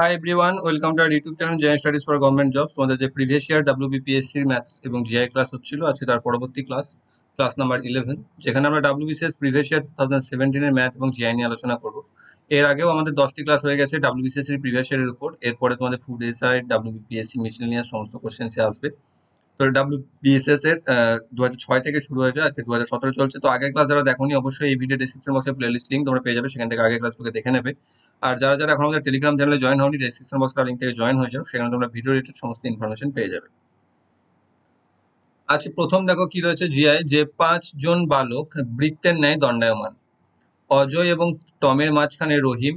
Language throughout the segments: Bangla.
high everyone welcome to our YouTube channel general studies for government job তোমাদের যে প্রিভিয়াস ইয়ার ডাব্লিউবিপিএসসির ম্যাথ এবং জিআই ক্লাস হচ্ছিল আজকে তার পরবর্তী ক্লাস ক্লাস নাম্বার ইলেভেন যেখানে আমরা WBCS previous year two thousand সেভেন্টিনের ম্যাথ এবং জিআই নিয়ে আলোচনা করবো এর আগেও আমাদের দশটি ক্লাস হয়ে গেছে ডাব্লিউবিসিএস এর প্রিভিয়াস ইয়ারের উপর এরপরে তোমাদের ফুড এসআই ডাব্লিউবিপিএসসি নিয়ে সমস্ত কোশ্চেন্সে আসবে তো বিএসএস এর দু ছয় থেকে শুরু হয়েছে আজকে দু সতেরো চলছে তো আগের ক্লাস যারা দেখোনি অবশ্যই এই ভিডিও ডিসক্রিপশন বক্সে প্লেলিস্ট লিঙ্ক তোমরা পেয়ে যাবে সেখান থেকে আগের ক্লাসগুলোকে দেখে নেবে আর যারা যারা এখন আমাদের টেলিগ্রাম চ্যানেলে জয়েন হওনি ডিসক্রিপশন বক্সে লিঙ্ক থেকে জয়েন হয়ে যাও সেখানে তোমরা ভিডিও রিলেটেড সমস্ত ইনফরমেশন পেয়ে যাবে আচ্ছা প্রথম দেখো কি রয়েছে জিআই যে পাঁচজন বালক বৃত্তের ন্যায় দণ্ডায়মান অজয় এবং টমের মাঝখানে রহিম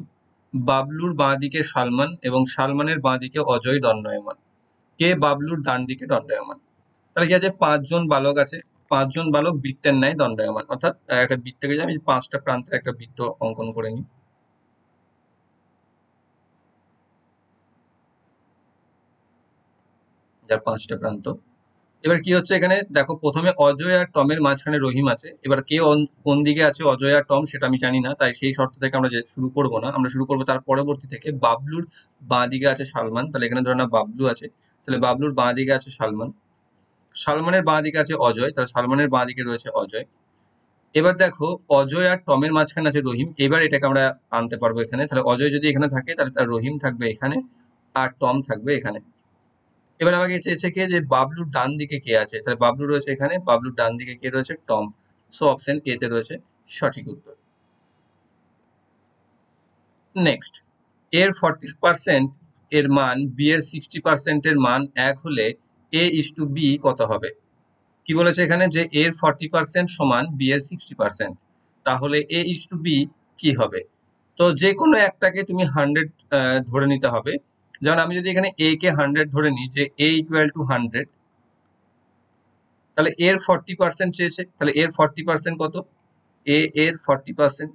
বাবলুর বাঁ দিকে সালমান এবং সালমানের বাঁ অজয় দণ্ডায়মান কে বাবলুর ডান দিকে দণ্ডায়মান তাহলে কি আছে পাঁচজন বালক আছে পাঁচজন বালক বৃত্তের ন্যায় দণ্ডায়মান অর্থাৎ একটা বৃত্তকে থেকে আমি পাঁচটা প্রান্তের একটা বৃত্ত অঙ্কন করে নিই যার পাঁচটা প্রান্ত এবার কি হচ্ছে এখানে দেখো প্রথমে অজয় আর টমের মাঝখানে রহিম আছে এবার কে কোন দিকে আছে অজয় আর টম সেটা আমি জানি না তাই সেই শর্ত থেকে আমরা শুরু করব না আমরা শুরু করব তার পরবর্তী থেকে বাবলুর বাঁ দিকে আছে সালমান তাহলে এখানে ধরো না বাবলু আছে তাহলে বাবলুর বাঁ দিকে আছে সালমান সালমানের বাঁ দিকে আছে অজয় তাহলে সালমানের বাঁ দিকে রয়েছে অজয় এবার দেখো অজয় আর টমের মাঝখানে আছে রহিম এবার এটাকে আমরা আনতে পারবো এখানে তাহলে অজয় যদি এখানে থাকে তাহলে তার রহিম থাকবে এখানে আর টম থাকবে এখানে এবার আমাকে চেয়েছে কে যে বাবলুর ডান দিকে কে আছে তাহলে বাবলু রয়েছে এখানে বাবলুর ডান দিকে কে রয়েছে টম সো অপশন এ তে রয়েছে সঠিক উত্তর নেক্সট এর ফর্টি পার্সেন্ট এর মান বি এর সিক্সটি পার্সেন্টের মান এক হলে এ ইস টু বি কত হবে কি বলেছে এখানে যে এর ফর্টি পার্সেন্ট সমান বি এর সিক্সটি পার্সেন্ট তাহলে এ ইস টু বি কি হবে তো যে কোনো একটাকে তুমি হান্ড্রেড ধরে নিতে হবে যেমন আমি যদি এখানে এ কে হান্ড্রেড ধরে নিই যে এ ইকুয়াল টু হান্ড্রেড তাহলে এর ফর্টি পার্সেন্ট চেয়েছে তাহলে এর ফর্টি পার্সেন্ট কত এ এর ফর্টি পার্সেন্ট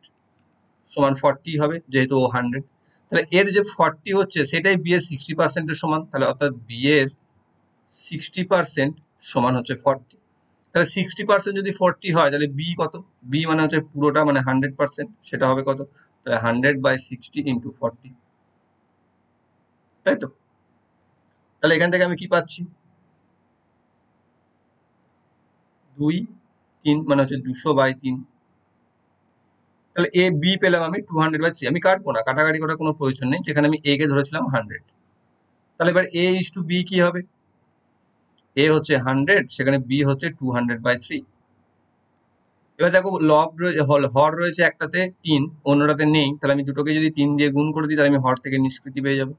সমান ফর্টি হবে যেহেতু ও হান্ড্রেড তাহলে এর যে ফর্টি হচ্ছে সেটাই বি এর সিক্সটি পার্সেন্টের সমান তাহলে অর্থাৎ বি এর সিক্সটি পার্সেন্ট সমান হচ্ছে ফর্টি তাহলে সিক্সটি পার্সেন্ট যদি ফর্টি হয় তাহলে বি কত বি মানে হচ্ছে পুরোটা মানে হান্ড্রেড পার্সেন্ট সেটা হবে কত তাহলে hundred by sixty into forty তাই তো তাহলে এখান থেকে আমি কি পাচ্ছি দুই তিন মানে হচ্ছে দুশো বাই তিন তাহলে এ বি পেলাম আমি টু হান্ড্রেড বাই থ্রি আমি কাটবো না কাটাকাটি করার কোনো প্রয়োজন নেই যেখানে আমি এ কে ধরেছিলাম হান্ড্রেড তাহলে এবার এ ইস টু বি কী হবে এ হচ্ছে হান্ড্রেড সেখানে বি হচ্ছে টু হান্ড্রেড বাই থ্রি এবার দেখো লব হর রয়েছে একটাতে তিন অন্যটাতে নেই তাহলে আমি দুটোকে যদি তিন দিয়ে গুণ করে দিই তাহলে আমি হর থেকে নিষ্কৃতি পেয়ে যাবো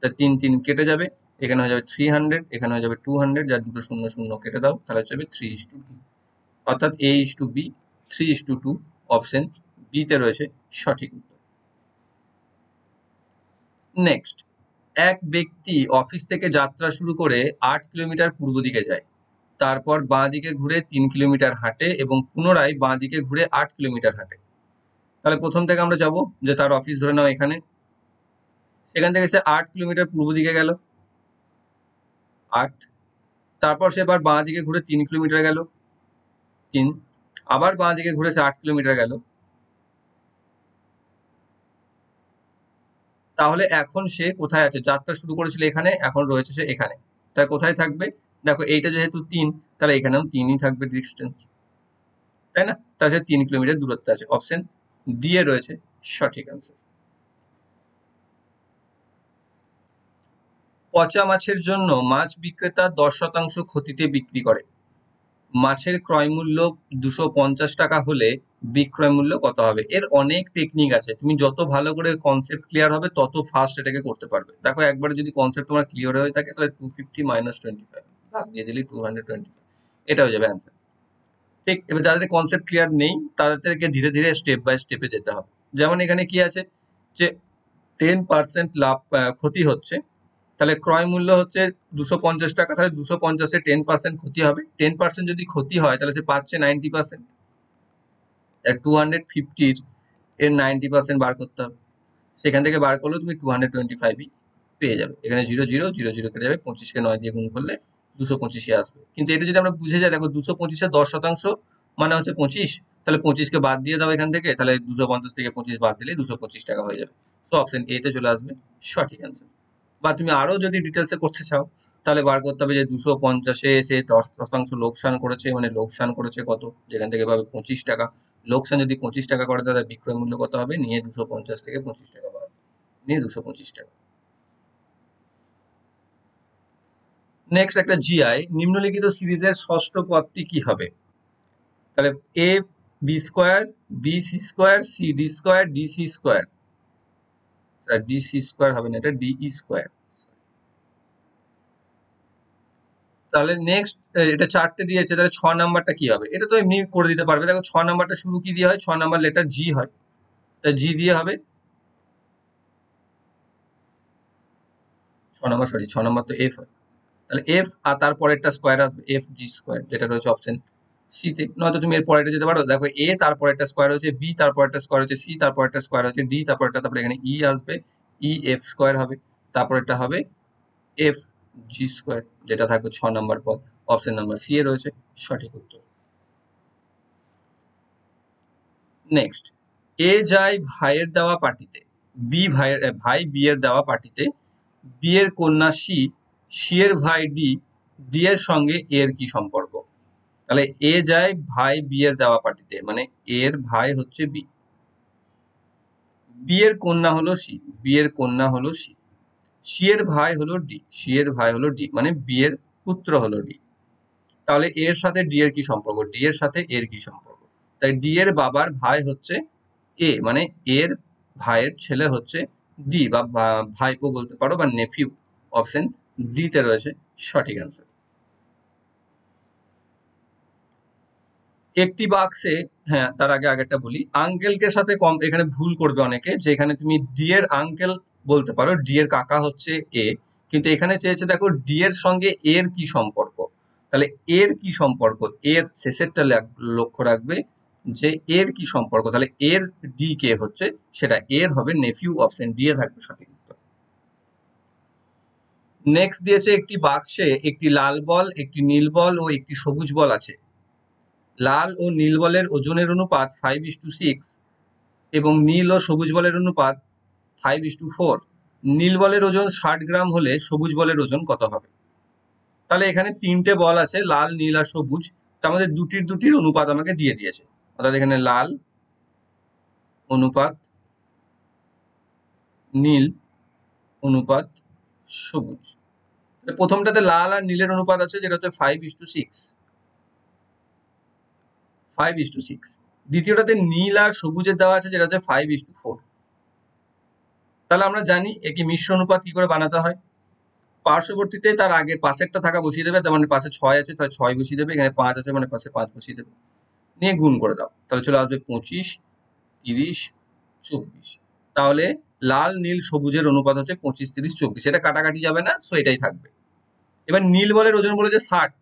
তা তিন তিন কেটে যাবে এখানে হয়ে যাবে থ্রি হান্ড্রেড এখানে হয়ে যাবে টু হান্ড্রেড যার দুটো শূন্য শূন্য কেটে দাও তাহলে হচ্ছে থ্রি ইস টু বি অর্থাৎ A is to B three is to two option বিতে রয়েছে সঠিক উত্তর নেক্সট এক ব্যক্তি অফিস থেকে যাত্রা শুরু করে আট কিলোমিটার পূর্ব দিকে যায় তারপর বাঁ দিকে ঘুরে তিন কিলোমিটার হাঁটে এবং পুনরায় বাঁ দিকে ঘুরে আট কিলোমিটার হাঁটে তাহলে প্রথম থেকে আমরা যাব যে তার অফিস ধরে নাও এখানে সেখান থেকে সে আট কিলোমিটার পূর্ব দিকে গেল আট তারপর সে এবার বাঁ দিকে ঘুরে তিন কিলোমিটার গেল তিন আবার বাঁ দিকে ঘুরে সে আট কিলোমিটার গেল তাহলে এখন সে কোথায় আছে যাত্রা শুরু করেছিল এখানে এখন রয়েছে সে এখানে তাই কোথায় থাকবে দেখো এইটা যেহেতু তিন তাহলে এখানেও তিনই থাকবে ডিস্টেন্স তাই না তার সাথে তিন কিলোমিটার দূরত্ব আছে অপশন ডি এ রয়েছে সঠিক আনসার পচা মাছের জন্য মাছ বিক্রেতা দশ শতাংশ ক্ষতিতে বিক্রি করে মাছের ক্রয়মূল্য দুশো পঞ্চাশ টাকা হলে বিক্রয় মূল্য কত হবে এর অনেক টেকনিক আছে তুমি যত ভালো করে কনসেপ্ট ক্লিয়ার হবে তত ফাস্ট এটাকে করতে পারবে দেখো একবার যদি কনসেপ্ট তোমার ক্লিয়ার হয়ে থাকে তাহলে two fifty minus twenty five ভাগ দিয়ে দিলি টু হান্ড্রেড টোয়েন্টি ফাইভ এটা হয়ে যাবে অ্যান্সার ঠিক এবার যাদের কনসেপ্ট ক্লিয়ার নেই তাদেরকে ধীরে ধীরে স্টেপ বাই স্টেপে যেতে হবে যেমন এখানে কি আছে যে টেন পার্সেন্ট লাভ ক্ষতি হচ্ছে তাহলে ক্রয় মূল্য হচ্ছে দুশো পঞ্চাশ টাকা তাহলে দুশো পঞ্চাশে টেন পার্সেন্ট ক্ষতি হবে টেন পার্সেন্ট যদি ক্ষতি হয় তাহলে সে পাচ্ছে নাইনটি পার্সেন্ট টু হান্ড্রেড ফিফটির এর নাইনটি পার্সেন্ট বার করতে হবে সেখান থেকে বার করলে তুমি টু হান্ড্রেড টোয়েন্টি ফাইভই পেয়ে যাবে এখানে জিরো জিরো জিরো জিরো কেটে যাবে পঁচিশকে নয় দিয়ে গুণ করলে দুশো পঁচিশে আসবে কিন্তু এটা যদি আমরা বুঝে যাই দেখো দুশো পঁচিশে দশ শতাংশ মানে হচ্ছে পঁচিশ তাহলে পঁচিশকে বাদ দিয়ে দাও এখান থেকে তাহলে দুশো পঞ্চাশ থেকে পঁচিশ বাদ দিলে দুশো পঁচিশ টাকা হয়ে যাবে তো অপশন এতে চলে আসবে সঠিক অ্যান্সার বা তুমি আরও যদি ডিটেলসে করতে চাও তাহলে বার করতে হবে যে দুশো পঞ্চাশে এসে দশ শতাংশ লোকসান করেছে মানে লোকসান করেছে কত যেখান থেকে পাবে পঁচিশ টাকা লোকসান যদি পঁচিশ টাকা করে তাহলে বিক্রয় মূল্য কত হবে নিয়ে দুশো পঞ্চাশ থেকে পঁচিশ টাকা বাদ নিয়ে দুশো পঁচিশ টাকা নেক্সট একটা জিআই নিম্নলিখিত সিরিজের ষষ্ঠ পদটি কি হবে তাহলে A B square B C square C D square D C square D C square হবে না এটা ডি ই স্কোয়ার তাহলে নেক্সট এটা চারটে দিয়েছে তাহলে ছ নাম্বারটা কি হবে এটা তো এমনি করে দিতে পারবে দেখো ছ নাম্বারটা শুরু কি দিয়ে হয় ছ নাম্বার লেটার জি হয় তা জি দিয়ে হবে ছ নাম্বার সরি ছ নাম্বার তো এফ হয় তাহলে এফ আর তারপরে একটা স্কোয়ার আসবে এফ জি স্কোয়ার যেটা রয়েছে অপশন সিতে নয়তো তুমি এরপরে এটা যেতে পারো দেখো এ তারপর একটা স্কোয়ার হয়েছে বি তারপর একটা স্কোয়ার হয়েছে সি তারপর একটা স্কোয়ার হয়েছে ডি তারপর একটা তারপরে এখানে ই e আসবে ই এফ স্কোয়ার হবে তারপর একটা হবে এফ জি স্কোয়ার যেটা থাকবে ছ নম্বর পদ অপশন নাম্বার সি এ রয়েছে সঠিক উত্তর নেক্সট এ যায় ভাইয়ের দেওয়া পার্টিতে বি ভাইয়ের ভাই বিয়ের দেওয়া পার্টিতে বিয়ের কন্যা সি সি এর ভাই ডি ডি এর সঙ্গে এর কি সম্পর্ক তাহলে এ যায় ভাই বিয়ের দেওয়া পার্টিতে মানে এর ভাই হচ্ছে বি বিয়ের কন্যা হলো সি বিয়ের কন্যা হলো সি সি এর ভাই হলো ডি সি এর ভাই হলো ডি মানে বি এর পুত্র হলো ডি তাহলে এর সাথে ডি এর কি সম্পর্ক ডি এর সাথে এর কি সম্পর্ক তাই ডি এর বাবার ভাই হচ্ছে এ মানে এর ভাইয়ের ছেলে হচ্ছে ডি বা ভাইপো বলতে পারো বা নেফিউ অপশন ডিতে রয়েছে সঠিক অ্যান্সার একটি বাক্সে হ্যাঁ তার আগে আগেরটা বলি আঙ্কেলকে সাথে কম এখানে ভুল করবে অনেকে যে এখানে তুমি ডি এর আঙ্কেল বলতে পারো ডি এর কাকা হচ্ছে এ কিন্তু এখানে চেয়েছে দেখো ডি এর সঙ্গে এর কি সম্পর্ক তাহলে এর কি সম্পর্ক এর শেষেরটা লক্ষ্য রাখবে যে এর কি সম্পর্ক তাহলে এর ডি কে হচ্ছে সেটা এর হবে নেফিউ অপশন ডি এ থাকবে সঠিক নেক্সট দিয়েছে একটি বাক্সে একটি লাল বল একটি নীল বল ও একটি সবুজ বল আছে লাল ও নীল বলের ওজনের অনুপাত ফাইভ ইস টু সিক্স এবং নীল ও সবুজ বলের অনুপাত ফাইভ ইস টু ফোর নীল বলের ওজন ষাট গ্রাম হলে সবুজ বলের ওজন কত হবে তাহলে এখানে তিনটে বল আছে লাল নীল আর সবুজ তা আমাদের দুটির দুটির অনুপাত আমাকে দিয়ে দিয়েছে অর্থাৎ এখানে লাল অনুপাত নীল অনুপাত সবুজ প্রথমটাতে লাল আর নীলের অনুপাত আছে যেটা হচ্ছে five is to six five is to six দ্বিতীয়টাতে নীল আর সবুজের দেওয়া আছে যেটা হচ্ছে ফাইভ ইস টু ফোর তাহলে আমরা জানি একটি মিশ্র অনুপাত কি করে বানাতে হয় পার্শ্ববর্তীতে তার আগে পাশেরটা থাকা বসিয়ে দেবে তার মানে পাশে ছয় আছে তাহলে ছয় বসিয়ে দেবে এখানে পাঁচ আছে মানে পাশে পাঁচ বসিয়ে দেবে নিয়ে গুণ করে দাও তাহলে চলে আসবে পঁচিশ তিরিশ চব্বিশ তাহলে লাল নীল সবুজের অনুপাত হচ্ছে পঁচিশ তিরিশ চব্বিশ এটা কাটাকাটি যাবে না সো এটাই থাকবে এবার নীল বলের ওজন বলেছে ষাট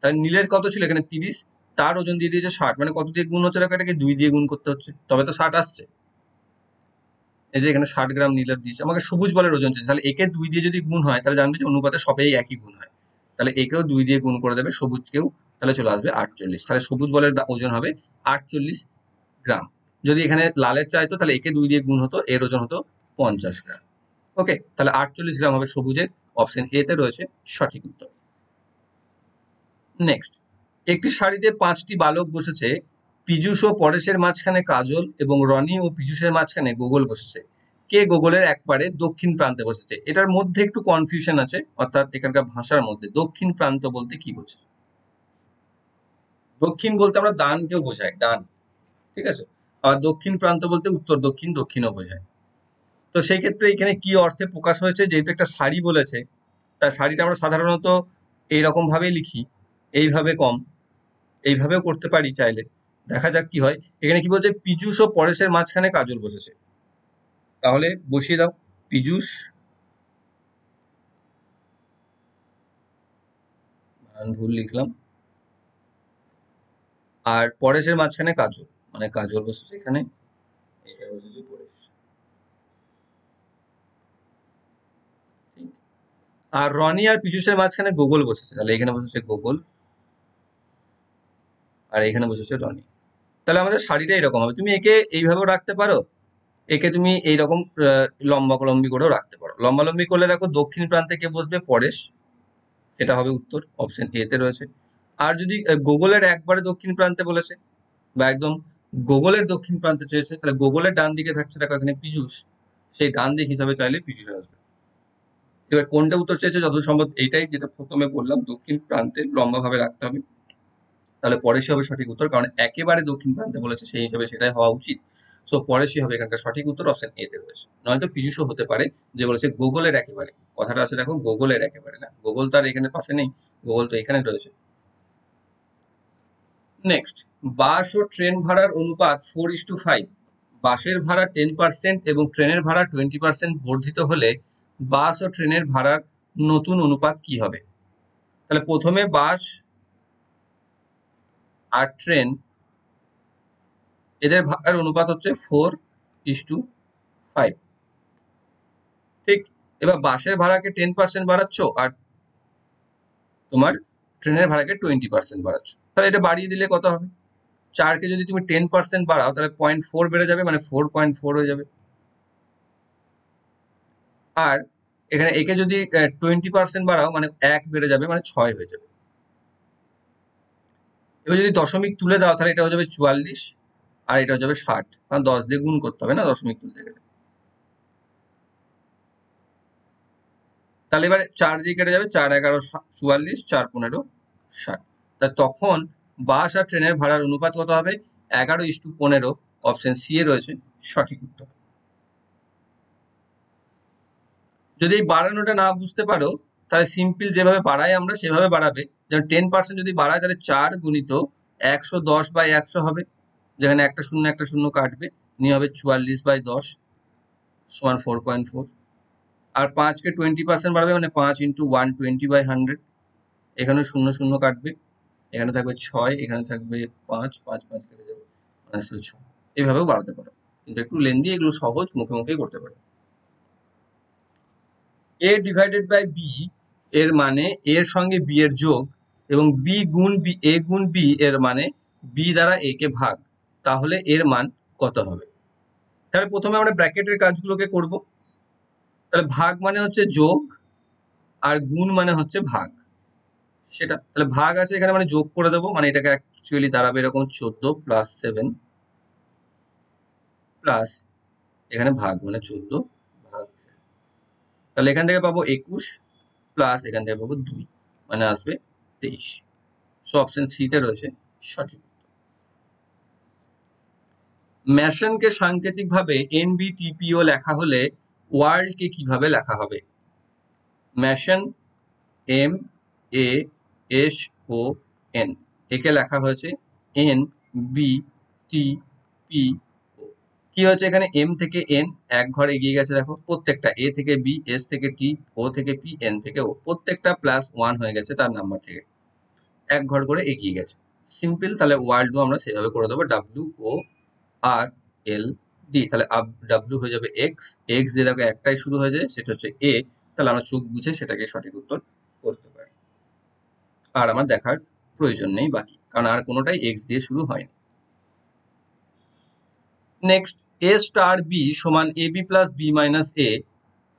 তাহলে নীলের কত ছিল এখানে তিরিশ তার ওজন দিয়ে দিয়েছে ষাট মানে কত দিয়ে গুণ হচ্ছে এটাকে দুই দিয়ে গুণ করতে হচ্ছে তবে তো ষাট আসছে এই যে এখানে ষাট গ্রাম নীলের দিয়েছে আমাকে সবুজ বলের ওজন চেয়েছে তাহলে একে দুই দিয়ে যদি গুণ হয় তাহলে জানবে যে অনুপাতে সবেই একই গুণ হয় তাহলে একেও দুই দিয়ে গুণ করে দেবে সবুজকেও তাহলে চলে আসবে আটচল্লিশ তাহলে সবুজ বলের ওজন হবে আটচল্লিশ গ্রাম যদি এখানে লালের চাইতো তাহলে একে দুই দিয়ে গুণ হতো এর ওজন হতো পঞ্চাশ গ্রাম ওকে তাহলে আটচল্লিশ গ্রাম হবে সবুজের অপশন এতে রয়েছে সঠিক উত্তর নেক্সট একটি শাড়িতে পাঁচটি বালক বসেছে পীযূষ ও পরেশের মাঝখানে কাজল এবং রনি ও পীযূষের মাঝখানে গোগল বসেছে কে গোগলের পারে দক্ষিণ প্রান্তে বসেছে এটার মধ্যে একটু কনফিউশন আছে অর্থাৎ এখানকার ভাষার মধ্যে দক্ষিণ প্রান্ত বলতে কি বোঝে দক্ষিণ বলতে আমরা দানকেও বোঝাই ডান ঠিক আছে আর দক্ষিণ প্রান্ত বলতে উত্তর দক্ষিণ দক্ষিণও বোঝায় তো সেই ক্ষেত্রে এখানে কি অর্থে প্রকাশ হয়েছে যেহেতু একটা শাড়ি বলেছে তার শাড়িটা আমরা সাধারণত ভাবেই লিখি এইভাবে কম এইভাবেও করতে পারি চাইলে দেখা যাক কি হয় এখানে কি বলছে পীযূষ ও পরেশের মাঝখানে কাজল বসেছে তাহলে বসিয়ে দাও পীযূষ ভুল লিখলাম আর পরেশের মাঝখানে কাজল মানে কাজল বসেছে এখানে আর রনি আর পীযুষের মাঝখানে গুগল বসেছে তাহলে এখানে বসেছে গুগল আর এখানে বসেছে রনি তাহলে আমাদের শাড়িটা এরকম হবে তুমি একে এইভাবেও রাখতে পারো একে তুমি এইরকম লম্বাকলম্বি করেও রাখতে পারো লম্বালম্বি করলে দেখো দক্ষিণ প্রান্তে কে বসবে পরেশ সেটা হবে উত্তর অপশন এতে রয়েছে আর যদি গুগলের একবারে দক্ষিণ প্রান্তে বলেছে বা একদম গুগলের দক্ষিণ প্রান্তে চেয়েছে তাহলে গুগলের ডান দিকে থাকছে দেখো এখানে পিজুষ সেই ডান দিক হিসাবে চাইলে পিজুষ আসবে এবার কোনটা উত্তর চেয়েছে যত সম্ভব এইটাই যেটা প্রথমে বললাম দক্ষিণ প্রান্তে লম্বাভাবে রাখতে হবে তাহলে পরে হবে সঠিক উত্তর কারণ একেবারে দক্ষিণ প্রান্তে বলেছে সেই হিসাবে সেটাই হওয়া উচিত সো পরে সে হবে এখানকার সঠিক উত্তর অপশন এ তে রয়েছে নয়তো পীযুষও হতে পারে যে বলেছে গুগলের একেবারে কথাটা আছে দেখো গুগলের একেবারে না গুগল তো আর এখানে পাশে নেই গুগল তো এখানে রয়েছে নেক্সট বাস ও ট্রেন ভাড়ার অনুপাত ফোর ইস টু ফাইভ বাসের ভাড়া টেন পার্সেন্ট এবং ট্রেনের ভাড়া টোয়েন্টি পার্সেন্ট বর্ধিত হলে বাস ও ট্রেনের ভাড়ার নতুন অনুপাত কি হবে তাহলে প্রথমে বাস আর ট্রেন এদের ভাগের অনুপাত হচ্ছে ফোর ইস টু ফাইভ ঠিক এবার বাসের ভাড়াকে টেন পার্সেন্ট বাড়াচ্ছ আর তোমার ট্রেনের ভাড়াকে টোয়েন্টি পার্সেন্ট বাড়াচ্ছ তাহলে এটা বাড়িয়ে দিলে কত হবে চারকে যদি তুমি টেন পার্সেন্ট বাড়াও তাহলে পয়েন্ট ফোর বেড়ে যাবে মানে ফোর পয়েন্ট ফোর হয়ে যাবে আর এখানে একে যদি টোয়েন্টি পার্সেন্ট বাড়াও মানে এক বেড়ে যাবে মানে ছয় হয়ে যাবে এবার যদি দশমিক তুলে দাও তাহলে এটা হয়ে যাবে চুয়াল্লিশ আর এটা হয়ে যাবে ষাট কারণ দশ দিয়ে গুণ করতে হবে না দশমিক তুলতে গেলে তাহলে এবার চার দিয়ে কেটে যাবে চার এগারো চুয়াল্লিশ চার পনেরো ষাট তা তখন বাস আর ট্রেনের ভাড়ার অনুপাত কত হবে এগারো ইস্টু পনেরো অপশন সি এ রয়েছে সঠিক উত্তর যদি এই বাড়ানোটা না বুঝতে পারো তাহলে সিম্পল যেভাবে বাড়াই আমরা সেভাবে বাড়াবে যেমন টেন পার্সেন্ট যদি বাড়ায় তাহলে চার গুণিত একশো দশ বাই একশো হবে যেখানে একটা শূন্য একটা শূন্য কাটবে নিয়ে হবে চুয়াল্লিশ বাই দশ সমান ফোর পয়েন্ট ফোর আর পাঁচকে টোয়েন্টি পার্সেন্ট বাড়বে মানে পাঁচ into one twenty by hundred এখানে শূন্য শূন্য কাটবে এখানে থাকবে ছয় এখানে থাকবে পাঁচ পাঁচ পাঁচ কেটে যাবে ছয় এইভাবেও বাড়াতে পারো কিন্তু একটু লেন্দি এগুলো সহজ মুখে মুখেই করতে পারো এ ডিভাইডেড বাই বি এর মানে এর সঙ্গে বি এর যোগ এবং বি গুণ বি এ গুণ বি এর মানে বি দ্বারা এ কে ভাগ তাহলে এর মান কত হবে তাহলে প্রথমে আমরা ব্র্যাকেটের কাজগুলোকে করব তাহলে ভাগ মানে হচ্ছে যোগ আর গুণ মানে হচ্ছে ভাগ সেটা তাহলে ভাগ আছে এখানে মানে যোগ করে দেবো মানে এটাকে অ্যাকচুয়ালি দাঁড়াবে এরকম চোদ্দ প্লাস সেভেন প্লাস এখানে ভাগ মানে চোদ্দ ভাগ তাহলে এখান থেকে পাবো একুশ প্লাস এখান থেকে পাবো দুই মানে আসবে তেইশ সো অপশন সিতে রয়েছে সঠিক ম্যাশনকে সাংকেতিকভাবে এনবিটিপিও লেখা হলে ওয়ার্ল্ডকে কিভাবে লেখা হবে mason M A S O N একে লেখা হয়েছে এন বি টি পি কি হয়েছে এখানে এম থেকে এন এক ঘর এগিয়ে গেছে দেখো প্রত্যেকটা এ থেকে বি এস থেকে টি ও থেকে পি এন থেকে ও প্রত্যেকটা প্লাস ওয়ান হয়ে গেছে তার নাম্বার থেকে এক ঘর করে এগিয়ে গেছে সিম্পল তাহলে ওয়ার্ল্ড ডু আমরা সেভাবে করে দেবো W O R L D তাহলে আপ ডাব্লিউ হয়ে যাবে এক্স এক্স যে দেখো একটাই শুরু হয়ে যায় সেটা হচ্ছে এ তাহলে আমরা চোখ বুঝে সেটাকে সঠিক উত্তর করতে পারি আর আমার দেখার প্রয়োজন নেই বাকি কারণ আর কোনোটাই এক্স দিয়ে শুরু হয়নি নেক্সট এ স্টার বি সমান a b plus b minus a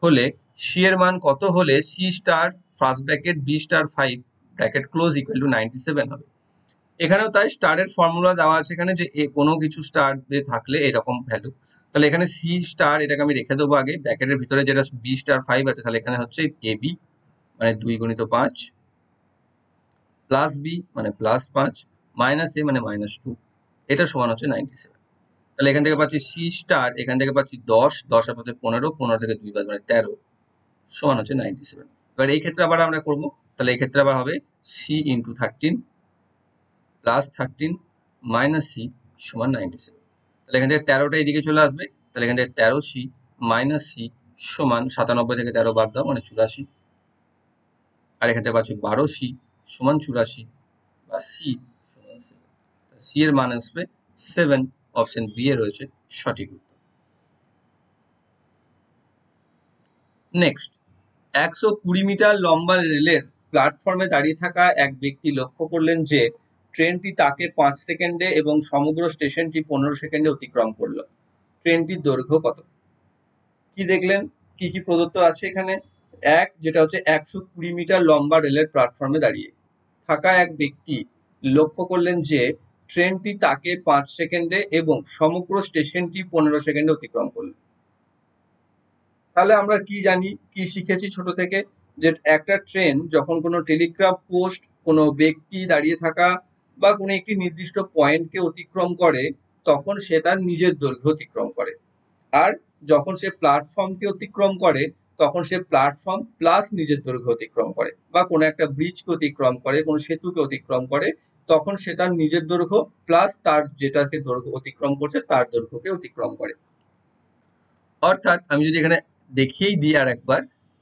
হলে সি এর মান কত হলে c star first bracket b star five bracket close equal to ninety seven হবে এখানেও তাই স্টারের ফর্মুলা দেওয়া আছে এখানে যে এ কোনো কিছু স্টার দিয়ে থাকলে এরকম ভ্যালু তাহলে এখানে সি স্টার এটাকে আমি রেখে দেবো আগে ব্র্যাকেটের ভিতরে যেটা বি স্টার ফাইভ আছে তাহলে এখানে হচ্ছে এ বি মানে দুই গণিত পাঁচ প্লাস বি মানে প্লাস পাঁচ মাইনাস এ মানে মাইনাস টু এটা সমান হচ্ছে নাইনটি সেভেন তাহলে এখান থেকে পাচ্ছি সি স্টার এখান থেকে পাচ্ছি দশ দশ আর পাচ্ছে পনেরো পনেরো থেকে দুই মানে তেরো সমান হচ্ছে নাইনটি সেভেন এবার এই ক্ষেত্রে আবার আমরা করব তাহলে এই ক্ষেত্রে আবার হবে c into thirteen plus thirteen minus c সমান নাইনটি সেভেন তাহলে এখান থেকে তেরোটা এইদিকে চলে আসবে তাহলে এখান থেকে তেরো সি মাইনাস সি সমান সাতানব্বই থেকে তেরো বাদ দাও মানে চুরাশি আর এখান থেকে পাচ্ছি বারো সি সমান চুরাশি বা সি সমান সেভেন সি এর মান আসবে সেভেন অপশন বি এ রয়েছে সঠিক উত্তর নেক্সট একশো কুড়ি মিটার লম্বা রেলের প্ল্যাটফর্মে দাঁড়িয়ে থাকা এক ব্যক্তি লক্ষ্য করলেন যে ট্রেনটি তাকে পাঁচ সেকেন্ডে এবং সমগ্র স্টেশনটি পনেরো সেকেন্ডে অতিক্রম করলো ট্রেনটির দৈর্ঘ্য কত কি দেখলেন কি কি প্রদত্ত আছে এখানে এক যেটা হচ্ছে একশো কুড়ি মিটার লম্বা রেলের প্ল্যাটফর্মে দাঁড়িয়ে থাকা এক ব্যক্তি লক্ষ্য করলেন যে ট্রেনটি তাকে পাঁচ সেকেন্ডে এবং সমগ্র স্টেশনটি পনেরো সেকেন্ডে অতিক্রম করল তাহলে আমরা কি জানি কি শিখেছি ছোট থেকে যে একটা ট্রেন যখন কোনো টেলিগ্রাফ পোস্ট কোনো ব্যক্তি দাঁড়িয়ে থাকা বা কোনো একটি নির্দিষ্ট পয়েন্টকে অতিক্রম করে তখন সে তার নিজের দৈর্ঘ্য অতিক্রম করে আর যখন সে প্ল্যাটফর্মকে অতিক্রম করে তখন সে প্ল্যাটফর্ম প্লাস নিজের দৈর্ঘ্য অতিক্রম করে বা কোনো একটা ব্রিজকে অতিক্রম করে কোনো সেতুকে অতিক্রম করে তখন সে তার নিজের দৈর্ঘ্য প্লাস তার যেটাকে দৈর্ঘ্য অতিক্রম করছে তার দৈর্ঘ্যকে অতিক্রম করে অর্থাৎ আমি যদি এখানে দেখিয়েই দিই আর একবার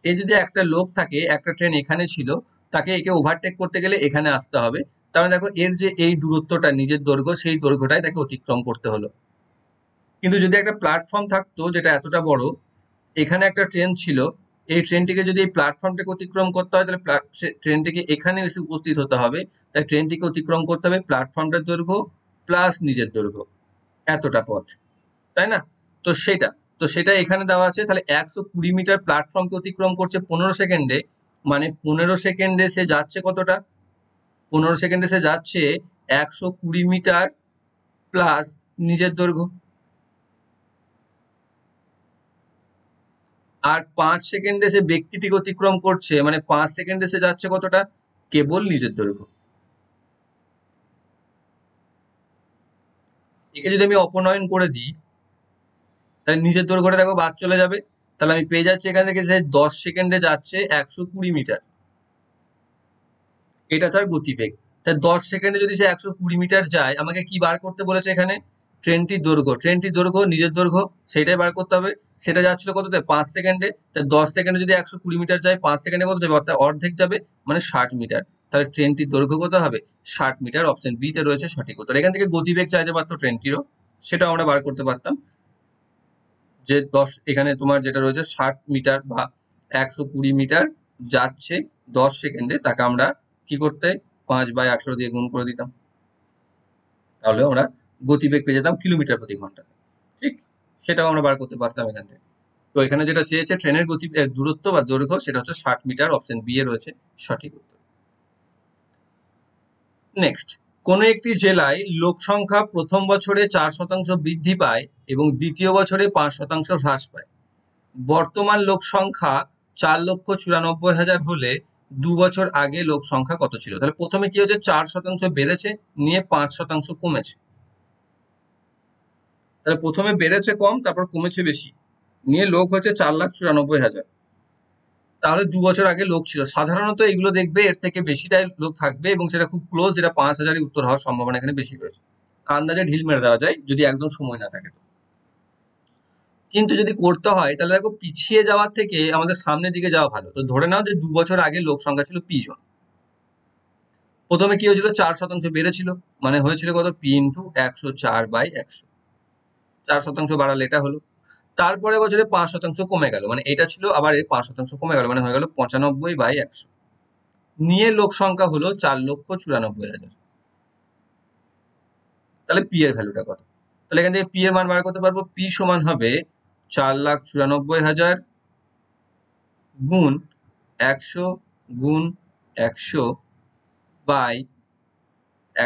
এ যদি একটা লোক থাকে একটা ট্রেন এখানে ছিল তাকে একে ওভারটেক করতে গেলে এখানে আসতে হবে তাহলে দেখো এর যে এই দূরত্বটা নিজের দৈর্ঘ্য সেই দৈর্ঘ্যটাই তাকে অতিক্রম করতে হলো কিন্তু যদি একটা প্ল্যাটফর্ম থাকতো যেটা এতটা বড় এখানে একটা ট্রেন ছিল এই ট্রেনটিকে যদি এই প্ল্যাটফর্মটাকে অতিক্রম করতে হয় তাহলে ট্রেনটিকে এখানে এসে উপস্থিত হতে হবে তাই ট্রেনটিকে অতিক্রম করতে হবে প্ল্যাটফর্মটার দৈর্ঘ্য প্লাস নিজের দৈর্ঘ্য এতটা পথ তাই না তো সেটা তো সেটা এখানে দেওয়া আছে তাহলে একশো কুড়ি মিটার প্ল্যাটফর্মকে অতিক্রম করছে পনেরো সেকেন্ডে মানে পনেরো সেকেন্ডে সে যাচ্ছে কতটা পনেরো সেকেন্ডে সে যাচ্ছে একশো কুড়ি মিটার প্লাস নিজের দৈর্ঘ্য আর পাঁচ সেকেন্ডে সে ব্যক্তিটি অতিক্রম করছে মানে পাঁচ সেকেন্ডে সে যাচ্ছে কতটা কেবল নিজের দৈর্ঘ্য একে যদি আমি অপনয়ন করে দিই তাহলে নিজের দৈর্ঘ্যটা দেখো বাদ চলে যাবে তাহলে আমি পেয়ে যাচ্ছি এখান থেকে সে দশ সেকেন্ডে যাচ্ছে একশো কুড়ি মিটার এটা তার গতিবেগ তাই দশ সেকেন্ডে যদি সে একশো কুড়ি মিটার যায় আমাকে কি বার করতে বলেছে এখানে ট্রেনটির দৈর্ঘ্য ট্রেনটির দৈর্ঘ্য নিজের দৈর্ঘ্য সেটাই বার করতে হবে সেটা যাচ্ছিল কততে পাঁচ সেকেন্ডে তাই দশ সেকেন্ডে যদি একশো কুড়ি মিটার যায় পাঁচ সেকেন্ডে কত যাবে অর্থাৎ অর্ধেক যাবে মানে ষাট মিটার তাহলে ট্রেনটির দৈর্ঘ্য কত হবে ষাট মিটার অপশন বিতে রয়েছে সঠিক উত্তর এখান থেকে গতিবেগ চাইতে পারতো ট্রেনটিরও সেটাও আমরা বার করতে পারতাম যে দশ এখানে তোমার যেটা রয়েছে ষাট মিটার বা একশো কুড়ি মিটার যাচ্ছে দশ সেকেন্ডে তাকে আমরা কি করতে পাঁচ বাই আঠেরো দিয়ে গুণ করে দিতাম তাহলে আমরা গতিবেগ পেয়ে যেতাম কিলোমিটার প্রতি ঘন্টা ঠিক সেটাও আমরা বার করতে পারতাম এখান থেকে তো এখানে যেটা চেয়েছে ট্রেনের গতি দূরত্ব বা দৈর্ঘ্য সেটা হচ্ছে ষাট মিটার অপশন বি এ রয়েছে সঠিক উত্তর নেক্সট কোন একটি জেলায় লোক সংখ্যা প্রথম বছরে চার শতাংশ বৃদ্ধি পায় এবং দ্বিতীয় বছরে পাঁচ শতাংশ হ্রাস পায় বর্তমান লোক সংখ্যা চার লক্ষ চুরানব্বই হাজার হলে দু বছর আগে লোক সংখ্যা কত ছিল তাহলে প্রথমে কি হয়েছে চার শতাংশ বেড়েছে নিয়ে পাঁচ শতাংশ কমেছে তাহলে প্রথমে বেড়েছে কম তারপর কমেছে বেশি নিয়ে লোক হচ্ছে চার লাখ চুরানব্বই হাজার তাহলে দু বছর আগে লোক ছিল সাধারণত এগুলো দেখবে এর থেকে বেশিটাই লোক থাকবে এবং সেটা খুব ক্লোজ যেটা পাঁচ হাজারই উত্তর হওয়ার সম্ভাবনা এখানে বেশি রয়েছে আন্দাজে ঢিল মেরে দেওয়া যায় যদি একদম সময় না থাকে কিন্তু যদি করতে হয় তাহলে দেখো পিছিয়ে যাওয়ার থেকে আমাদের সামনের দিকে যাওয়া ভালো তো ধরে নাও যে দু বছর আগে লোক সংখ্যা ছিল পি জন প্রথমে কি হয়েছিল চার শতাংশ বেড়েছিল মানে হয়েছিল কত পি ইন্টু একশো চার বাই একশো চার শতাংশ বাড়ালে এটা হলো তারপরে বছরে পাঁচ শতাংশ কমে গেল মানে এটা ছিল আবার পাঁচ শতাংশ কমে গেল মানে হয়ে গেল পঁচানব্বই বাই একশো নিয়ে লোক সংখ্যা হলো চার লক্ষ চুরানব্বই হাজার তাহলে পি এর ভ্যালুটা কত তাহলে এখান থেকে পি এর মান বার করতে পারবো পি সমান হবে চার লাখ চুরানব্বই হাজার গুণ একশো গুণ একশো বাই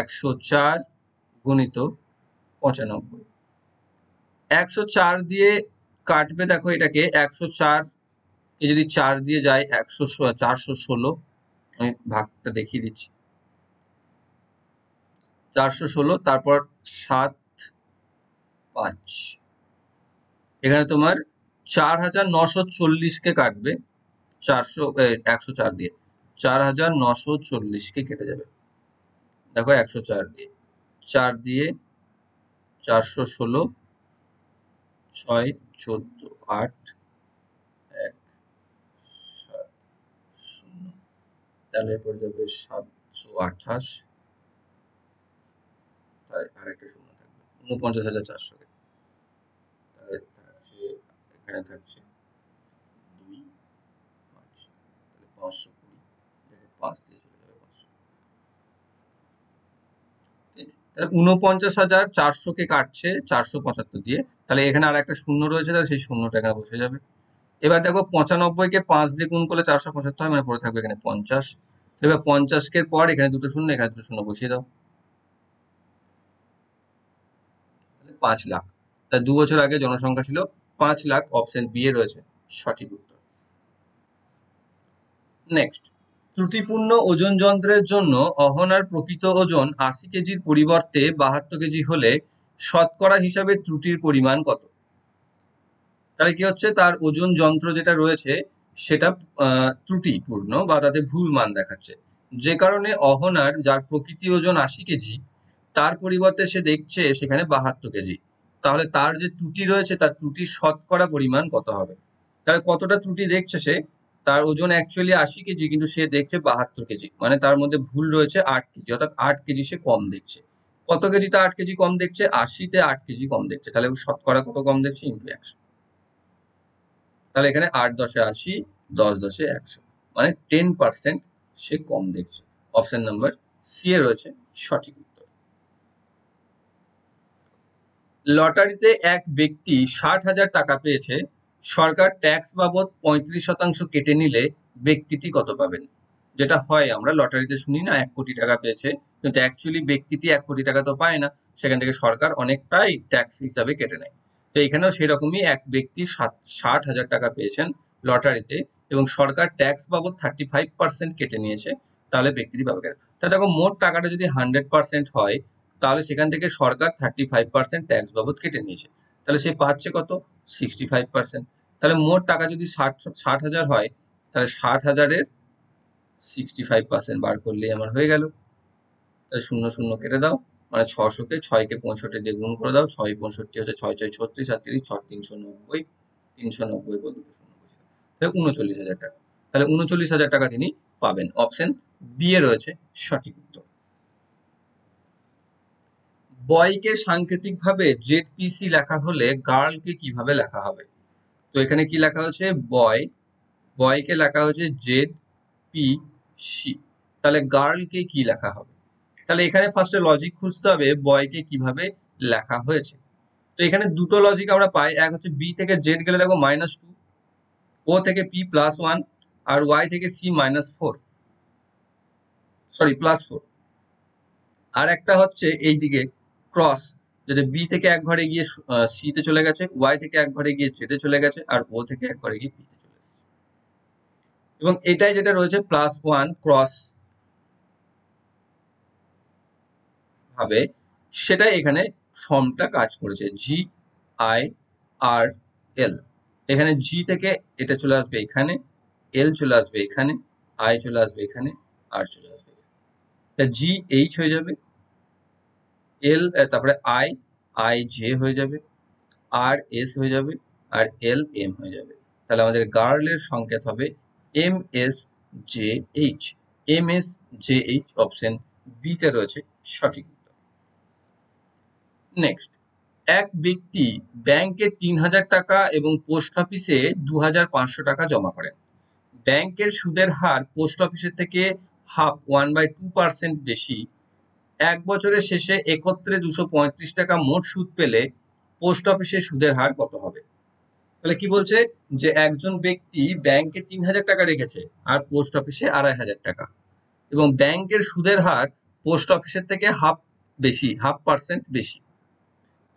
একশো চার গুণিত পঁচানব্বই একশো চার দিয়ে কাটবে দেখো এটাকে একশো কে যদি চার দিয়ে যায় একশো চারশো ষোলো আমি ভাগটা দেখিয়ে দিচ্ছি চারশো ষোলো তারপর সাত পাঁচ এখানে তোমার চার হাজার নশো চল্লিশকে কাটবে চারশো একশো চার দিয়ে চার হাজার নশো চল্লিশকে কেটে যাবে দেখো একশো চার দিয়ে চার দিয়ে চারশো ষোলো ছয় চোদ্দ আট এক সাত শূন্য তাহলে পড়ে যাবে সাতশো আঠাশ তাই আর একটা শূন্য থাকবে উনপঞ্চাশ হাজার চারশো তাহলে থাকছে এখানে থাকছে দুই পাঁচ তাহলে পাঁচশো কুড়ি পাঁচ উনপঞ্চাশ হাজার চারশোকে কাটছে চারশো পঁচাত্তর দিয়ে তাহলে এখানে আর একটা শূন্য রয়েছে তাহলে সেই শূন্যটা এখানে বসে যাবে এবার দেখো পঁচানব্বইকে পাঁচ দিয়ে গুণ করলে চারশো পঁচাত্তর হয় মানে পড়ে থাকবে এখানে পঞ্চাশ এবার পঞ্চাশকের পর এখানে দুটো শূন্য এখানে দুটো শূন্য বসিয়ে দাও পাঁচ লাখ তা দু বছর আগে জনসংখ্যা ছিল পাঁচ লাখ অপশন বিয়ে রয়েছে সঠিক উত্তর নেক্সট ত্রুটিপূর্ণ ওজন যন্ত্রের জন্য অহনার প্রকৃত ওজন আশি কেজির পরিবর্তে বাহাত্তর কেজি হলে শতকরা হিসাবে ত্রুটির পরিমাণ কত তাহলে কি হচ্ছে তার ওজন যন্ত্র যেটা রয়েছে সেটা ত্রুটিপূর্ণ বা তাতে ভুল মান দেখাচ্ছে যে কারণে অহনার যার প্রকৃতি ওজন আশি কেজি তার পরিবর্তে সে দেখছে সেখানে বাহাত্তর কেজি তাহলে তার যে ত্রুটি রয়েছে তার ত্রুটির শতকরা পরিমাণ কত হবে তাহলে কতটা ত্রুটি দেখছে সে তার ওজন অ্যাকচুয়ালি আশি কেজি কিন্তু সে দেখছে বাহাত্তর কেজি মানে তার মধ্যে ভুল রয়েছে আট কেজি অর্থাৎ আট কেজি সে কম দেখছে কত কেজিতে আট কেজি কম দেখছে আশিতে আট কেজি কম দেখছে তাহলে শতকরা কত কম দেখছে ইন্টু একশো তাহলে এখানে আট দশে আশি দশ দশে একশো মানে টেন পার্সেন্ট সে কম দেখছে অপশন নাম্বার সি এ রয়েছে সঠিক উত্তর লটারিতে এক ব্যক্তি ষাট হাজার টাকা পেয়েছে সরকার ট্যাক্স বাবদ পঁয়ত্রিশ শতাংশ কেটে নিলে ব্যক্তিটি কত পাবেন যেটা হয় আমরা লটারিতে শুনি না এক কোটি টাকা পেয়েছে কিন্তু অ্যাকচুয়ালি ব্যক্তিটি এক কোটি টাকা তো পায় না সেখান থেকে সরকার অনেকটাই ট্যাক্স হিসাবে কেটে নেয় তো এখানেও সেরকমই এক ব্যক্তি সাত ষাট হাজার টাকা পেয়েছেন লটারিতে এবং সরকার ট্যাক্স বাবদ থার্টি ফাইভ পার্সেন্ট কেটে নিয়েছে তাহলে ব্যক্তিটি পাবে কেন তা দেখো মোট টাকাটা যদি হান্ড্রেড পার্সেন্ট হয় তাহলে সেখান থেকে সরকার থার্টি ফাইভ পার্সেন্ট ট্যাক্স বাবদ কেটে নিয়েছে তাহলে সে পাচ্ছে কত সিক্সটি ফাইভ পার্সেন্ট তাহলে মোট টাকা যদি ষাট ষাট হাজার হয় তাহলে ষাট হাজারের সিক্সটি ফাইভ পার্সেন্ট বার করলেই আমার হয়ে গেল তাহলে শূন্য শূন্য কেটে দাও মানে ছশোকে ছয়কে পঁয়ষট্টি দিয়ে গুণ করে দাও ছয় পঁয়ষট্টি হচ্ছে ছয় ছয় ছত্রিশ আর তিরিশ ছয় তিনশো নব্বই তিনশো নব্বই পর দুটো শূন্য তাহলে উনচল্লিশ হাজার টাকা তাহলে উনচল্লিশ হাজার টাকা তিনি পাবেন অপশন বি এ রয়েছে সঠিক বয়কে সাংকেতিকভাবে পিসি লেখা হলে গার্লকে কিভাবে লেখা হবে তো এখানে কি লেখা হচ্ছে বয় বয়কে লেখা হচ্ছে জেড পি সি তাহলে গার্লকে কি লেখা হবে তাহলে এখানে ফার্স্টে লজিক খুঁজতে হবে বয়কে কিভাবে লেখা হয়েছে তো এখানে দুটো লজিক আমরা পাই এক হচ্ছে বি থেকে জেড গেলে দেখো মাইনাস টু ও থেকে পি প্লাস ওয়ান আর ওয়াই থেকে C minus four sorry plus four আর একটা হচ্ছে এই দিকে ক্রস যদি বি থেকে এক ঘরে গিয়ে সি তে চলে গেছে ওয়াই থেকে এক ঘরে গিয়ে জেডে চলে গেছে আর ও থেকে এক ঘরে গিয়ে পিতে চলে গেছে এবং এটাই যেটা রয়েছে প্লাস ওয়ান ক্রস ভাবে সেটাই এখানে ফর্মটা কাজ করেছে জি আই আর এল এখানে জি থেকে এটা চলে আসবে এখানে এল চলে আসবে এখানে আই চলে আসবে এখানে আর চলে আসবে তা জি এইচ হয়ে যাবে এল তারপরে আই আই জে হয়ে যাবে আর এস হয়ে যাবে আর এল এম হয়ে যাবে তাহলে আমাদের গার্লের সংকেত হবে M S J H M S J H option বিতে রয়েছে সঠিক নেক্সট এক ব্যক্তি ব্যাংকে তিন হাজার টাকা এবং পোস্ট অফিসে দু হাজার পাঁচশো টাকা জমা করেন ব্যাংকের সুদের হার পোস্ট অফিসের থেকে half one by two percent বেশি এক বছরের শেষে একত্রে দুশো পঁয়ত্রিশ টাকা মোট সুদ পেলে পোস্ট অফিসে সুদের হার কত হবে তাহলে কি বলছে যে একজন ব্যক্তি ব্যাংকে তিন হাজার টাকা রেখেছে আর পোস্ট অফিসে আড়াই হাজার টাকা এবং ব্যাংকের সুদের হার পোস্ট অফিসের থেকে হাফ বেশি হাফ পার্সেন্ট বেশি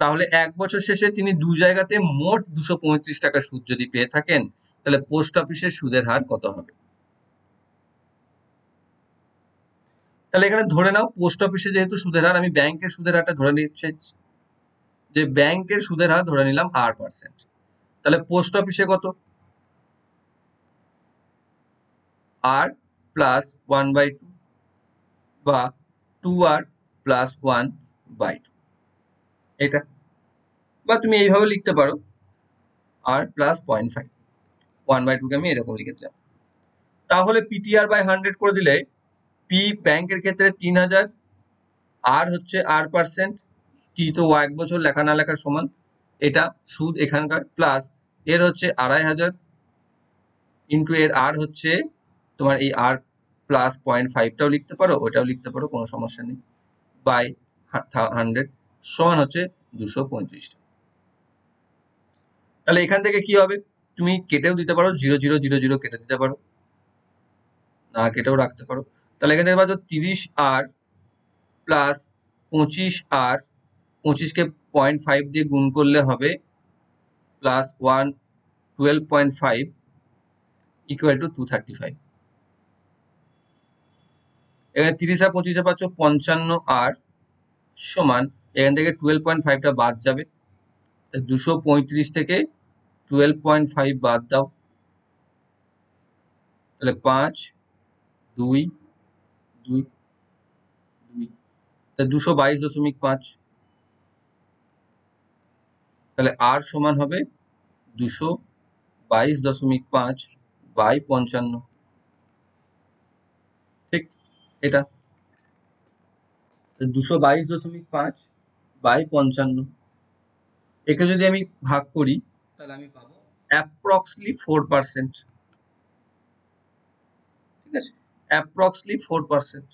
তাহলে এক বছর শেষে তিনি দু জায়গাতে মোট দুশো পঁয়ত্রিশ টাকা সুদ যদি পেয়ে থাকেন তাহলে পোস্ট অফিসের সুদের হার কত হবে তাহলে এখানে ধরে নাও পোস্ট অফিসে যেহেতু সুদের হার আমি ব্যাংকের সুদের হারটা ধরে নিচ্ছে যে ব্যাংকের সুদের হার ধরে নিলাম আর পার্সেন্ট তাহলে পোস্ট অফিসে কত r plus one by two বা two r plus one by two এটা বা তুমি এইভাবে লিখতে পারো r plus point five one by টুকে আমি এরকম লিখে দিলাম তাহলে পিটিআর বাই হান্ড্রেড করে দিলে পি ব্যাংকের ক্ষেত্রে তিন হাজার আর হচ্ছে আর পার্সেন্ট টি তো এক বছর লেখা না লেখার সমান এটা সুদ এখানকার প্লাস এর হচ্ছে আড়াই হাজার ইন্টু এর আর হচ্ছে তোমার এই আর প্লাস পয়েন্ট ফাইভটাও লিখতে পারো ওটাও লিখতে পারো কোনো সমস্যা নেই বাই হান্ড্রেড সমান হচ্ছে দুশো পঁয়ত্রিশটা তাহলে এখান থেকে কি হবে তুমি কেটেও দিতে পারো জিরো জিরো জিরো জিরো কেটে দিতে পারো না কেটেও রাখতে পারো তাহলে এখানে পাচ্ছ তিরিশ আর প্লাস পঁচিশ আর পঁচিশকে পয়েন্ট ফাইভ দিয়ে গুণ করলে হবে plus one twelve point five equal to two thirty five এখানে তিরিশ আর পঁচিশে পাচ্ছ পঞ্চান্ন আর সমান এখান থেকে টুয়েলভ পয়েন্ট ফাইভটা বাদ যাবে দুশো পঁয়ত্রিশ থেকে টুয়েলভ পয়েন্ট ফাইভ বাদ দাও তাহলে পাঁচ দুই দুই দুই তা দুশো বাইশ দশমিক পাঁচ তাহলে আর সমান হবে দুশো বাইশ দশমিক পাঁচ বাই পঞ্চান্ন ঠিক এটা দুশো বাইশ দশমিক পাঁচ বাই পঞ্চান্ন একে যদি আমি ভাগ করি তাহলে আমি পাবো approximately four percent approximately four percent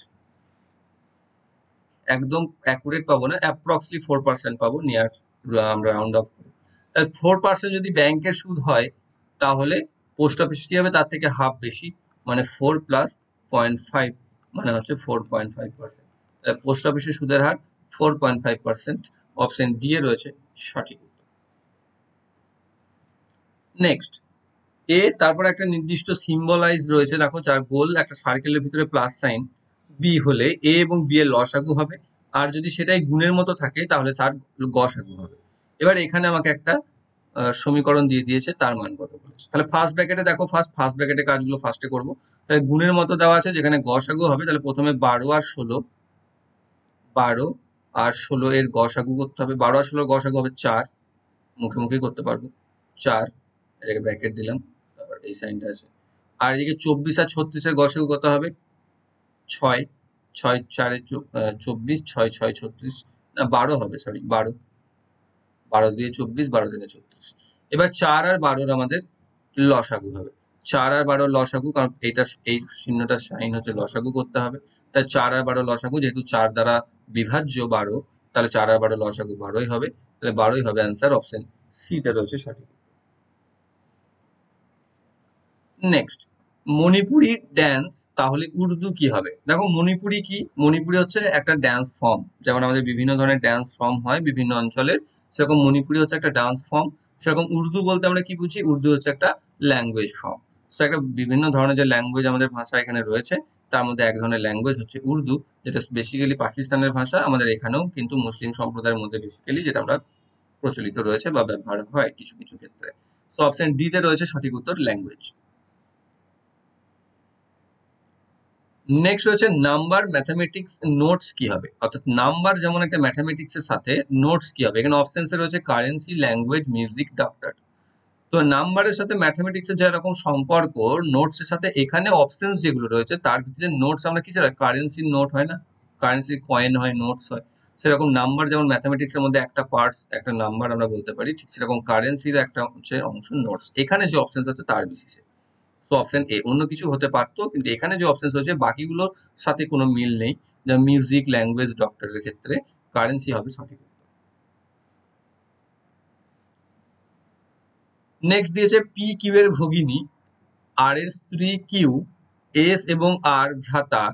একদম অ্যাকুরেট পাবো না অ্যাপ্রক্সলি ফোর পার্সেন্ট পাবো নিয়ার আমরা রাউন্ড অফ করে তাহলে ফোর পার্সেন্ট যদি ব্যাংকের সুদ হয় তাহলে পোস্ট অফিস কী হবে তার থেকে হাফ বেশি মানে ফোর প্লাস পয়েন্ট ফাইভ মানে হচ্ছে ফোর পয়েন্ট ফাইভ পার্সেন্ট তাহলে পোস্ট অফিসের সুদের হার four point five percent option D এ রয়েছে সঠিক নেক্সট এ তারপর একটা নির্দিষ্ট সিম্বলাইজ রয়েছে দেখো যার গোল একটা সার্কেলের ভিতরে প্লাস সাইন বি হলে এ এবং বি এর লসাগু হবে আর যদি সেটাই গুণের মতো থাকে তাহলে সার গসাগু হবে এবার এখানে আমাকে একটা সমীকরণ দিয়ে দিয়েছে তার মান কত বলেছে তাহলে ফার্স্ট ব্র্যাকেটে দেখো ফার্স্ট ফার্স্ট ব্র্যাকেটে কাজগুলো ফার্স্টে করব তাহলে গুণের মতো দেওয়া আছে যেখানে গসাগু হবে তাহলে প্রথমে বারো আর ষোলো বারো আর ষোলো এর গসাগু করতে হবে বারো আর ষোলো গসাগু হবে চার মুখে মুখে করতে পারবো চার এটাকে ব্র্যাকেট দিলাম এই সাইনটা আছে আর এদিকে চব্বিশ আর ছত্রিশের গসেও কত হবে ছয় ছয় চারে চব্বিশ ছয় ছয় ছত্রিশ না বারো হবে সরি বারো বারো দিয়ে চব্বিশ বারো দিনে ছত্রিশ এবার চার আর বারোর আমাদের লসাগু হবে চার আর বারো লসাগু কারণ এইটা এই চিহ্নটা সাইন হচ্ছে লসাগু করতে হবে তাই চার আর বারো লসাগু যেহেতু চার দ্বারা বিভাজ্য বারো তাহলে চার আর বারো লসাগু বারোই হবে তাহলে বারোই হবে অ্যান্সার অপশন সিতে রয়েছে সঠিক নেক্সট মণিপুরি ড্যান্স তাহলে উর্দু কি হবে দেখো মণিপুরি কি মণিপুরি হচ্ছে একটা ড্যান্স ফর্ম যেমন আমাদের বিভিন্ন ধরনের ড্যান্স ফর্ম হয় বিভিন্ন অঞ্চলের সেরকম মণিপুরি হচ্ছে একটা ডান্স ফর্ম সেরকম উর্দু বলতে আমরা কি বুঝি উর্দু হচ্ছে একটা ল্যাঙ্গুয়েজ ফর্ম সো একটা বিভিন্ন ধরনের যে ল্যাঙ্গুয়েজ আমাদের ভাষা এখানে রয়েছে তার মধ্যে এক ধরনের ল্যাঙ্গুয়েজ হচ্ছে উর্দু যেটা বেসিক্যালি পাকিস্তানের ভাষা আমাদের এখানেও কিন্তু মুসলিম সম্প্রদায়ের মধ্যে বেসিক্যালি যেটা আমরা প্রচলিত রয়েছে বা ব্যবহার হয় কিছু কিছু ক্ষেত্রে সো অপশন ডিতে রয়েছে সঠিক উত্তর ল্যাঙ্গুয়েজ নেক্সট হচ্ছে নাম্বার ম্যাথামেটিক্স নোটস কি হবে অর্থাৎ নাম্বার যেমন একটা ম্যাথামেটিক্সের সাথে নোটস কি হবে এখানে অপশানসে রয়েছে কারেন্সি ল্যাঙ্গুয়েজ মিউজিক ডক্টর তো নাম্বারের সাথে ম্যাথামেটিক্সের যেরকম সম্পর্ক নোটসের সাথে এখানে অপশানস যেগুলো রয়েছে তার ভিত্তিতে নোটস আমরা কি ছাড়া কারেন্সির নোট হয় না কারেন্সির কয়েন হয় নোটস হয় সেরকম নাম্বার যেমন ম্যাথামেটিক্সের মধ্যে একটা পার্টস একটা নাম্বার আমরা বলতে পারি ঠিক সেরকম কারেন্সির একটা হচ্ছে অংশ নোটস এখানে যে অপশানস আছে তার বিশেষে সো অপশন এ অন্য কিছু হতে পারতো কিন্তু এখানে যে অপশন হয়েছে বাকিগুলোর সাথে কোনো মিল নেই যা মিউজিক ল্যাঙ্গুয়েজ ডক্টরের ক্ষেত্রে কারেন্সি হবে সঠিক নেক্সট দিয়েছে পি কিউ এর ভগিনী আর এর স্ত্রী কিউ এস এবং আর ভ্রাতা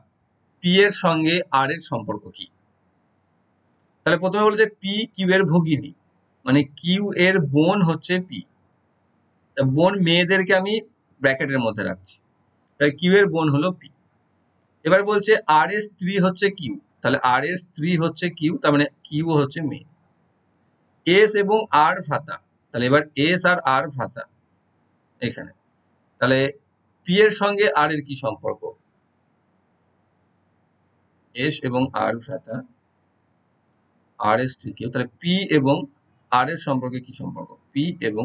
পি এর সঙ্গে আর এর সম্পর্ক কি তাহলে প্রথমে বলেছে পি কিউ এর ভগিনী মানে কিউ এর বোন হচ্ছে পি বোন মেয়েদেরকে আমি ব্র্যাকেটের মধ্যে রাখছি তাই কিউ এর বোন হলো পি এবার বলছে আর এস স্ত্রী হচ্ছে কিউ তাহলে আর এস স্ত্রী হচ্ছে কিউ তার মানে কিউ হচ্ছে মে এস এবং আর ভাতা তাহলে এবার এস আর আর ভাতা এখানে তাহলে পি এর সঙ্গে আর এর কি সম্পর্ক এস এবং আর ভাতা আর এস থ্রি কিউ তাহলে পি এবং আর এর সম্পর্কে কি সম্পর্ক পি এবং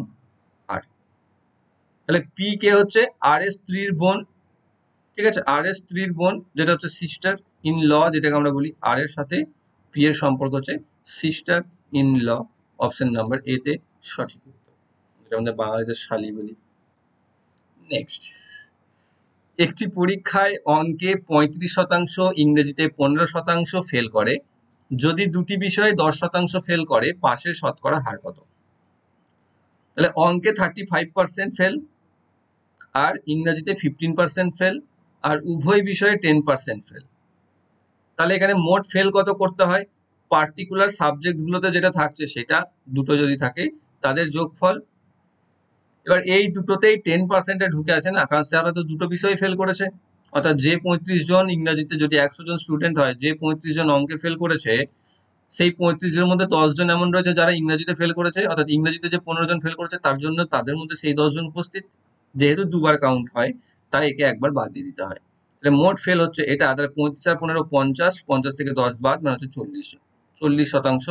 তাহলে পি কে হচ্ছে আর এস স্ত্রীর বোন ঠিক আছে আর এস স্ত্রীর বোন যেটা হচ্ছে সিস্টার ইন ল যেটাকে আমরা বলি আর এর সাথে পি এর সম্পর্ক হচ্ছে sister in law option number A তে সঠিক উত্তর যেটা আমাদের বাঙালিদের শালি বলি নেক্সট একটি পরীক্ষায় অঙ্কে পঁয়ত্রিশ শতাংশ ইংরেজিতে পনেরো শতাংশ ফেল করে যদি দুটি বিষয়ে দশ শতাংশ ফেল করে পাশের শতকরা হার কত তাহলে অঙ্কে থার্টি ফাইভ পার্সেন্ট ফেল আর ইংরাজিতে ফিফটিন পার্সেন্ট ফেল আর উভয় বিষয়ে টেন পার্সেন্ট ফেল তাহলে এখানে মোট ফেল কত করতে হয় পার্টিকুলার সাবজেক্টগুলোতে যেটা থাকছে সেটা দুটো যদি থাকে তাদের যোগফল এবার এই দুটোতেই টেন পার্সেন্টে ঢুকে আছে না কারণ স্যাররা তো দুটো বিষয়ে ফেল করেছে অর্থাৎ যে পঁয়ত্রিশ জন ইংরাজিতে যদি একশো জন স্টুডেন্ট হয় যে পঁয়ত্রিশ জন অঙ্কে ফেল করেছে সেই পঁয়ত্রিশ জনের মধ্যে জন এমন রয়েছে যারা ইংরাজিতে ফেল করেছে অর্থাৎ ইংরাজিতে যে পনেরো জন ফেল করেছে তার জন্য তাদের মধ্যে সেই দশজন উপস্থিত যেহেতু দুবার কাউন্ট হয় তাই একে একবার বাদ দিয়ে দিতে হয় তাহলে মোট ফেল হচ্ছে এটা তাহলে পঁয়ত্রিশ আর পনেরো পঞ্চাশ পঞ্চাশ থেকে দশ বাদ মানে হচ্ছে চল্লিশ চল্লিশ শতাংশ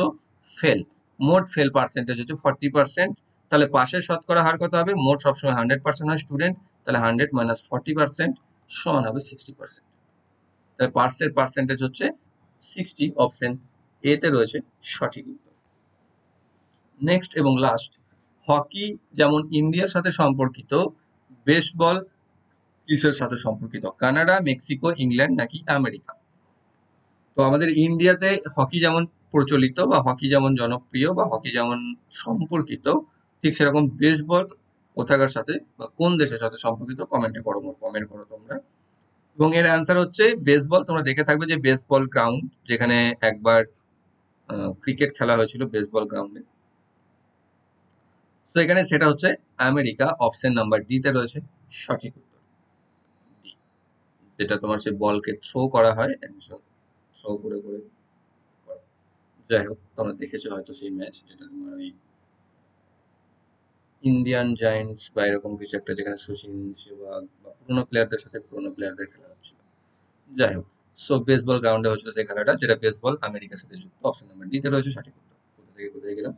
ফেল মোট ফেল পার্সেন্টেজ হচ্ছে ফর্টি পার্সেন্ট তাহলে পাশের শতকরা হার কত হবে মোট সবসময় হান্ড্রেড পার্সেন্ট হয় স্টুডেন্ট তাহলে হান্ড্রেড মাইনাস ফর্টি পার্সেন্ট সমান হবে সিক্সটি পার্সেন্ট তাহলে পার্সের পার্সেন্টেজ হচ্ছে সিক্সটি অপশন এতে রয়েছে সঠিক উত্তর নেক্সট এবং লাস্ট হকি যেমন ইন্ডিয়ার সাথে সম্পর্কিত বেসবল কিসের সাথে সম্পর্কিত কানাডা মেক্সিকো ইংল্যান্ড নাকি আমেরিকা তো আমাদের ইন্ডিয়াতে হকি যেমন প্রচলিত বা হকি যেমন জনপ্রিয় বা হকি যেমন সম্পর্কিত ঠিক সেরকম বেসবল কোথাকার সাথে বা কোন দেশের সাথে সম্পর্কিত কমেন্টে করো কমেন্ট করো তোমরা এবং এর অ্যান্সার হচ্ছে বেসবল তোমরা দেখে থাকবে যে বেসবল গ্রাউন্ড যেখানে একবার ক্রিকেট খেলা হয়েছিল বেসবল গ্রাউন্ডে সো এখানে সেটা হচ্ছে আমেরিকা অপশন নাম্বার ডিতে রয়েছে সঠিক উত্তর যেটা তোমার সে বলকে থ্রো করা হয় থ্রো করে করে যাই হোক তোমরা দেখেছো হয়তো সেই ম্যাচ যেটা তোমার ওই ইন্ডিয়ান জায়েন্টস বা এরকম কিছু একটা যেখানে সচিন সেবাগ বা পুরোনো প্লেয়ারদের সাথে পুরোনো প্লেয়ারদের খেলা হচ্ছিল যাই হোক সো বেসবল গ্রাউন্ডে হচ্ছিল সেই খেলাটা যেটা বেসবল আমেরিকার সাথে যুক্ত অপশন নাম্বার ডিতে রয়েছে সঠিক উত্তর কোথা থেকে কোথায় গেলাম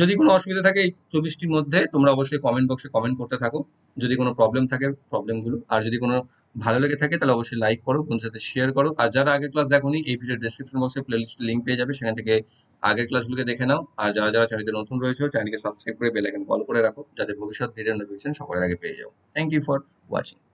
যদি কোনো অসুবিধা থাকে এই চব্বিশটির মধ্যে তোমরা অবশ্যই কমেন্ট বক্সে কমেন্ট করতে থাকো যদি কোনো প্রবলেম থাকে প্রবলেমগুলো আর যদি কোনো ভালো লেগে থাকে তাহলে অবশ্যই লাইক করো কোন সাথে শেয়ার করো আর যারা আগের ক্লাস দেখোনি এই ভিডিও ডিসক্রিপশন বক্সে প্লেলিস্টের লিঙ্ক পেয়ে যাবে সেখান থেকে আগের ক্লাসগুলোকে দেখে নাও আর যারা যারা চ্যানেলে নতুন রয়েছে চ্যানেলকে সাবস্ক্রাইব করে বেল আইকন কল করে রাখো যাতে ভবিষ্যৎ ভিডিও নোটিফিকেশন সবার আগে পেয়ে যাও থ্যাংক ইউ ফর ওয়াচিং